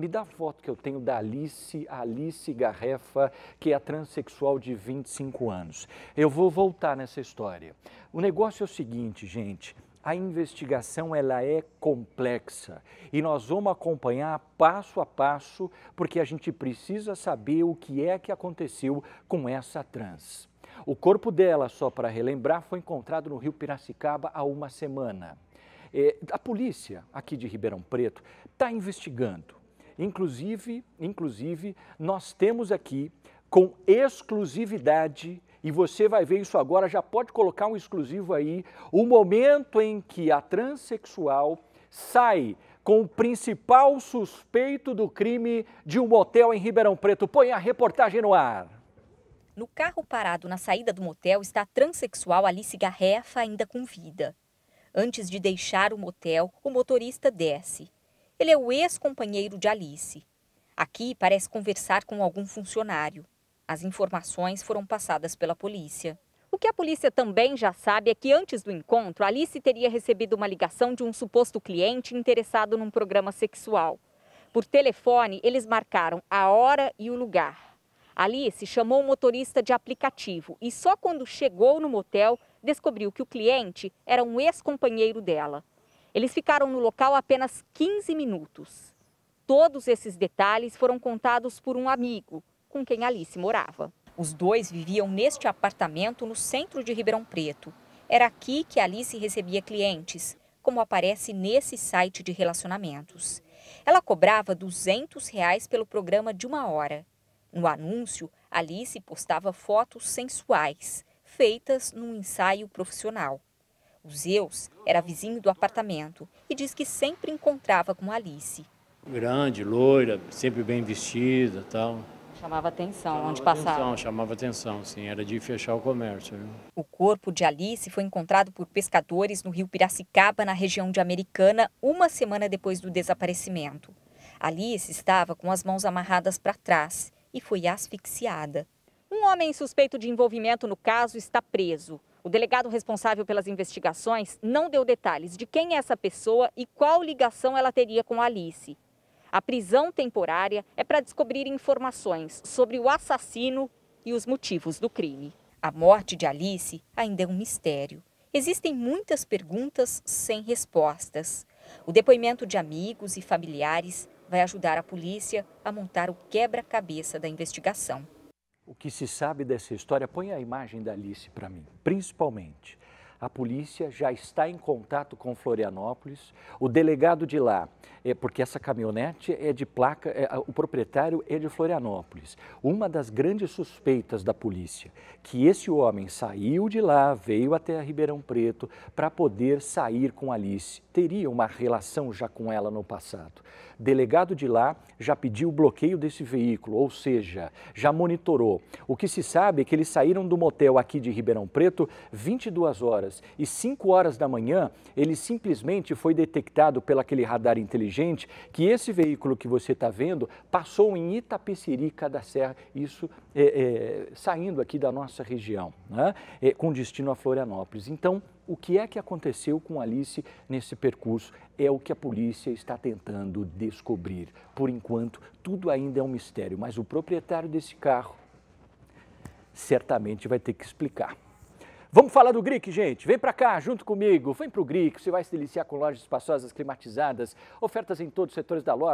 me dá a foto que eu tenho da Alice, Alice Garrefa, que é a transexual de 25 anos. Eu vou voltar nessa história. O negócio é o seguinte, gente, a investigação ela é complexa e nós vamos acompanhar passo a passo, porque a gente precisa saber o que é que aconteceu com essa trans. O corpo dela, só para relembrar, foi encontrado no rio Piracicaba há uma semana. É, a polícia aqui de Ribeirão Preto está investigando Inclusive, inclusive, nós temos aqui com exclusividade e você vai ver isso agora, já pode colocar um exclusivo aí, o momento em que a transexual sai com o principal suspeito do crime de um motel em Ribeirão Preto. Põe a reportagem no ar. No carro parado na saída do motel está a transexual Alice Garrefa, ainda com vida. Antes de deixar o motel, o motorista desce. Ele é o ex-companheiro de Alice. Aqui parece conversar com algum funcionário. As informações foram passadas pela polícia. O que a polícia também já sabe é que antes do encontro, Alice teria recebido uma ligação de um suposto cliente interessado num programa sexual. Por telefone, eles marcaram a hora e o lugar. Alice chamou o motorista de aplicativo e só quando chegou no motel descobriu que o cliente era um ex-companheiro dela. Eles ficaram no local apenas 15 minutos. Todos esses detalhes foram contados por um amigo com quem Alice morava. Os dois viviam neste apartamento no centro de Ribeirão Preto. Era aqui que Alice recebia clientes, como aparece nesse site de relacionamentos. Ela cobrava R$ 200 reais pelo programa de uma hora. No anúncio, Alice postava fotos sensuais, feitas num ensaio profissional. O Zeus era vizinho do apartamento e diz que sempre encontrava com Alice. Grande, loira, sempre bem vestida tal. Chamava atenção chamava onde passava. Atenção, chamava atenção, sim, era de fechar o comércio. Viu? O corpo de Alice foi encontrado por pescadores no rio Piracicaba, na região de Americana, uma semana depois do desaparecimento. Alice estava com as mãos amarradas para trás e foi asfixiada. Um homem suspeito de envolvimento no caso está preso. O delegado responsável pelas investigações não deu detalhes de quem é essa pessoa e qual ligação ela teria com Alice. A prisão temporária é para descobrir informações sobre o assassino e os motivos do crime. A morte de Alice ainda é um mistério. Existem muitas perguntas sem respostas. O depoimento de amigos e familiares vai ajudar a polícia a montar o quebra-cabeça da investigação o que se sabe dessa história, põe a imagem da Alice para mim, principalmente a polícia já está em contato com Florianópolis. O delegado de lá, é, porque essa caminhonete é de placa, é, o proprietário é de Florianópolis. Uma das grandes suspeitas da polícia, que esse homem saiu de lá, veio até Ribeirão Preto para poder sair com Alice. Teria uma relação já com ela no passado. Delegado de lá já pediu o bloqueio desse veículo, ou seja, já monitorou. O que se sabe é que eles saíram do motel aqui de Ribeirão Preto 22 horas horas e 5 horas da manhã, ele simplesmente foi detectado pelo aquele radar inteligente que esse veículo que você está vendo passou em Itapecerica da Serra, isso é, é, saindo aqui da nossa região, né? é, com destino a Florianópolis. Então, o que é que aconteceu com Alice nesse percurso é o que a polícia está tentando descobrir. Por enquanto, tudo ainda é um mistério, mas o proprietário desse carro certamente vai ter que explicar. Vamos falar do Gric, gente. Vem para cá, junto comigo. Vem para o Gric, você vai se deliciar com lojas espaçosas, climatizadas, ofertas em todos os setores da loja.